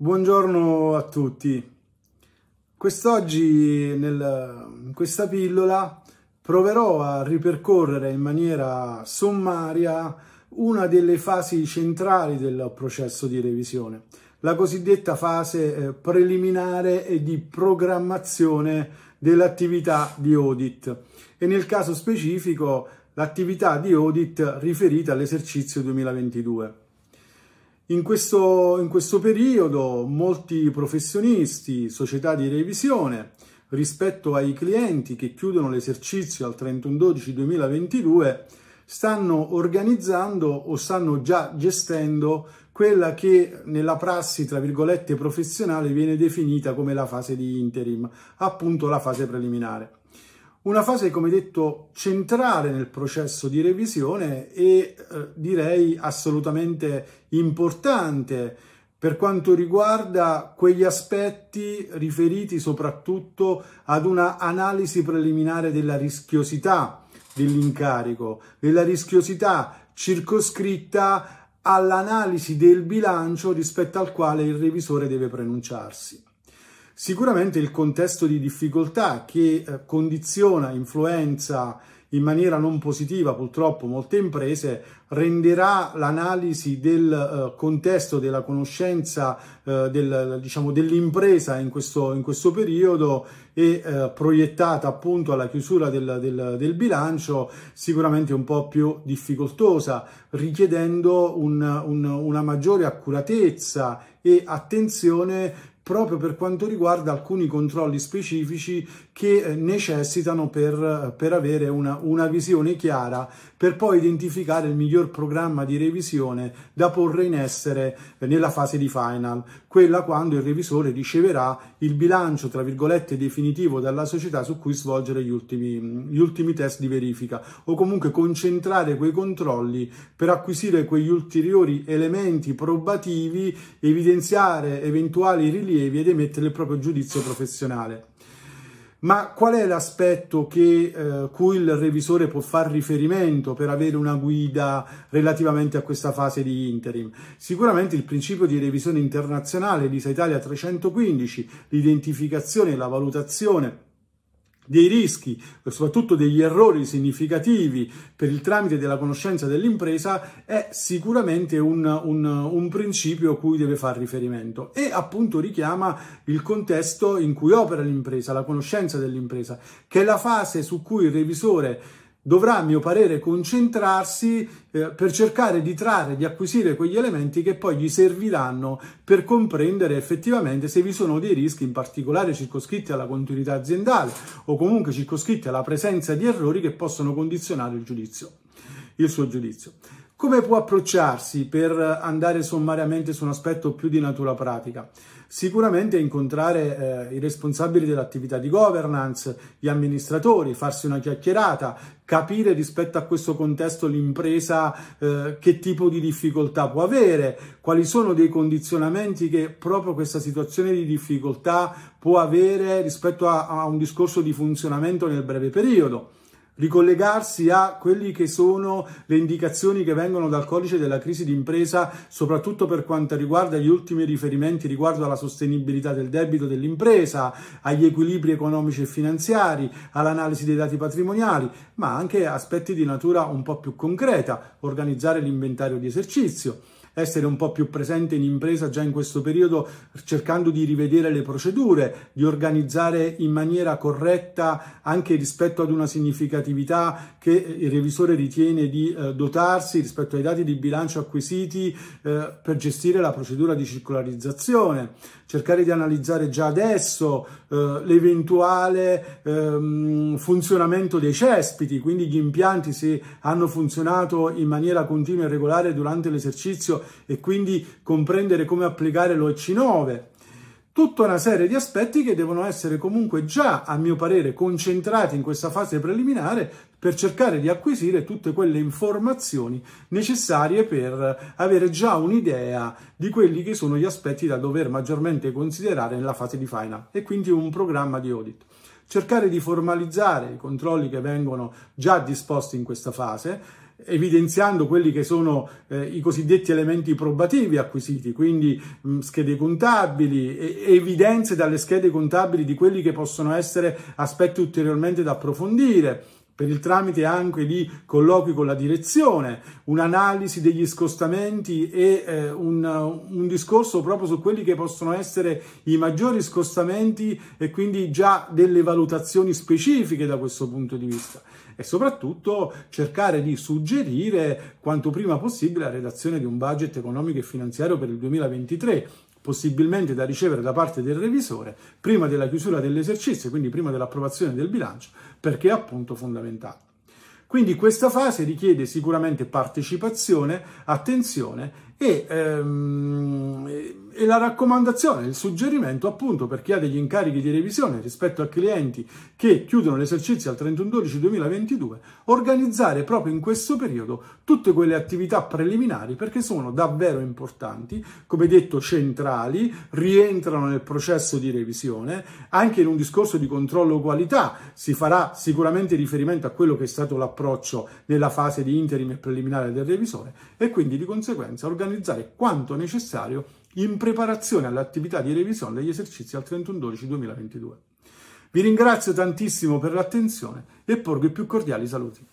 Buongiorno a tutti. Quest'oggi in questa pillola proverò a ripercorrere in maniera sommaria una delle fasi centrali del processo di revisione, la cosiddetta fase eh, preliminare e di programmazione dell'attività di audit e nel caso specifico l'attività di audit riferita all'esercizio 2022. In questo, in questo periodo molti professionisti, società di revisione, rispetto ai clienti che chiudono l'esercizio al 31-12-2022 stanno organizzando o stanno già gestendo quella che nella prassi, tra virgolette, professionale viene definita come la fase di interim, appunto la fase preliminare. Una fase, come detto, centrale nel processo di revisione e eh, direi assolutamente importante per quanto riguarda quegli aspetti riferiti soprattutto ad una analisi preliminare della rischiosità dell'incarico, della rischiosità circoscritta all'analisi del bilancio rispetto al quale il revisore deve pronunciarsi. Sicuramente il contesto di difficoltà che eh, condiziona, influenza in maniera non positiva purtroppo molte imprese renderà l'analisi del eh, contesto della conoscenza eh, del, diciamo, dell'impresa in questo, in questo periodo e eh, proiettata appunto alla chiusura del, del, del, bilancio sicuramente un po' più difficoltosa richiedendo un, un, una maggiore accuratezza e attenzione proprio per quanto riguarda alcuni controlli specifici che eh, necessitano per, eh, per avere una, una, visione chiara, per poi identificare il miglior programma di revisione da porre in essere nella fase di final, quella quando il revisore riceverà il bilancio, tra virgolette, definitivo dalla società su cui svolgere gli ultimi, gli ultimi test di verifica o comunque concentrare quei controlli per acquisire quegli ulteriori elementi probativi, evidenziare eventuali rilievi rilievi ed emettere il proprio giudizio professionale. Ma qual è l'aspetto eh, cui il revisore può fare riferimento per avere una guida relativamente a questa fase di interim? Sicuramente il principio di revisione internazionale di Italia 315, l'identificazione e la valutazione dei rischi, e soprattutto degli errori significativi per il tramite della conoscenza dell'impresa, è sicuramente un, un, un principio a cui deve fare riferimento e appunto richiama il contesto in cui opera l'impresa, la conoscenza dell'impresa, che è la fase su cui il revisore dovrà a mio parere concentrarsi eh, per cercare di trarre, di acquisire quegli elementi che poi gli serviranno per comprendere effettivamente se vi sono dei rischi in particolare circoscritti alla continuità aziendale o comunque circoscritti alla presenza di errori che possono condizionare il giudizio, il suo giudizio. Come può approcciarsi per andare sommariamente su un aspetto più di natura pratica? Sicuramente incontrare eh, i responsabili dell'attività di governance, gli amministratori, farsi una chiacchierata, capire rispetto a questo contesto l'impresa eh, che tipo di difficoltà può avere, quali sono dei condizionamenti che proprio questa situazione di difficoltà può avere rispetto a, a un discorso di funzionamento nel breve periodo ricollegarsi a quelle che sono le indicazioni che vengono dal codice della crisi d'impresa, soprattutto per quanto riguarda gli ultimi riferimenti riguardo alla sostenibilità del debito dell'impresa, agli equilibri economici e finanziari, all'analisi dei dati patrimoniali, ma anche aspetti di natura un po' più concreta, organizzare l'inventario di esercizio essere un po' più presente in impresa già in questo periodo, cercando di rivedere le procedure, di organizzare in maniera corretta anche rispetto ad una significatività che il revisore ritiene di eh, dotarsi rispetto ai dati di bilancio acquisiti eh, per gestire la procedura di circolarizzazione, cercare di analizzare già adesso eh, l'eventuale ehm, funzionamento dei cespiti, quindi gli impianti se hanno funzionato in maniera continua e regolare durante l'esercizio e quindi comprendere come applicare l'OC9. Tutta una serie di aspetti che devono essere comunque già, a mio parere, concentrati in questa fase preliminare per cercare di acquisire tutte quelle informazioni necessarie per avere già un'idea di quelli che sono gli aspetti da dover maggiormente considerare nella fase di final e quindi un programma di audit cercare di formalizzare i controlli che vengono già disposti in questa fase, evidenziando quelli che sono eh, i cosiddetti elementi probativi acquisiti, quindi mh, schede contabili, e- evidenze dalle schede contabili di quelli che possono essere aspetti ulteriormente da approfondire, per il tramite anche di colloqui con la direzione, un'analisi degli scostamenti e eh, un, un, discorso proprio su quelli che possono essere i maggiori scostamenti e quindi già delle valutazioni specifiche da questo punto di vista e soprattutto cercare di suggerire quanto prima possibile la redazione di un budget economico e finanziario per il 2023 possibilmente da ricevere da parte del revisore prima della chiusura dell'esercizio, quindi prima dell'approvazione del bilancio, perché è appunto fondamentale. Quindi questa fase richiede sicuramente partecipazione, attenzione e... Ehm, e la raccomandazione, il suggerimento appunto per chi ha degli incarichi di revisione rispetto a clienti che chiudono l'esercizio al 31-12-2022, organizzare proprio in questo periodo tutte quelle attività preliminari perché sono davvero importanti, come detto centrali, rientrano nel processo di revisione, anche in un discorso di controllo qualità si farà sicuramente riferimento a quello che è stato l'approccio nella fase di interim e preliminare del revisore e quindi di conseguenza organizzare quanto necessario in preparazione all'attività di revisione degli esercizi al 31-12-2022. Vi ringrazio tantissimo per l'attenzione e porgo i più cordiali saluti.